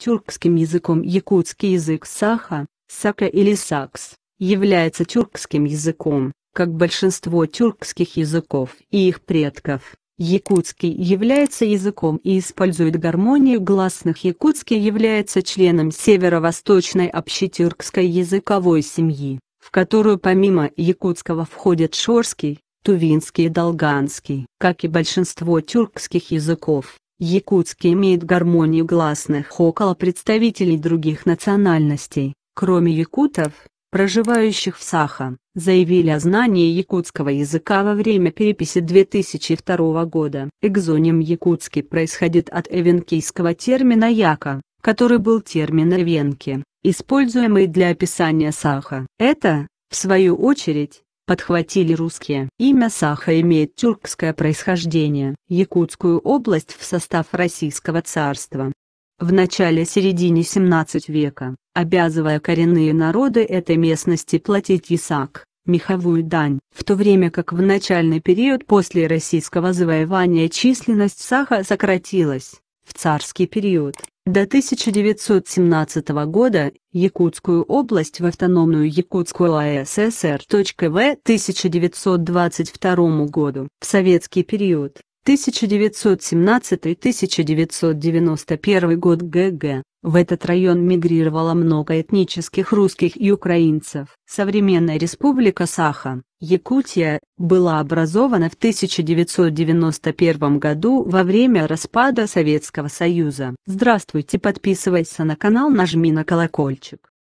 тюркским языком якутский язык саха, сака или сакс, является тюркским языком, как большинство тюркских языков и их предков. Якутский является языком и использует гармонию гласных. Якутский является членом северо-восточной общетюркской языковой семьи, в которую помимо якутского входят шорский, тувинский и долганский. Как и большинство тюркских языков, Якутский имеет гармонию гласных около представителей других национальностей, кроме якутов, проживающих в Саха, заявили о знании якутского языка во время переписи 2002 года. Экзоним якутский происходит от эвенкийского термина «яка», который был термин эвенки, используемый для описания Саха. Это, в свою очередь, подхватили русские. Имя Саха имеет тюркское происхождение. Якутскую область в состав Российского царства. В начале-середине 17 века, обязывая коренные народы этой местности платить ясак, меховую дань, в то время как в начальный период после российского завоевания численность Саха сократилась в царский период. До 1917 года Якутскую область в автономную Якутскую АССР. В 1922 году в советский период 1917-1991 год ГГ. В этот район мигрировало много этнических русских и украинцев. Современная республика Саха, Якутия, была образована в 1991 году во время распада Советского Союза. Здравствуйте, подписывайся на канал, нажми на колокольчик.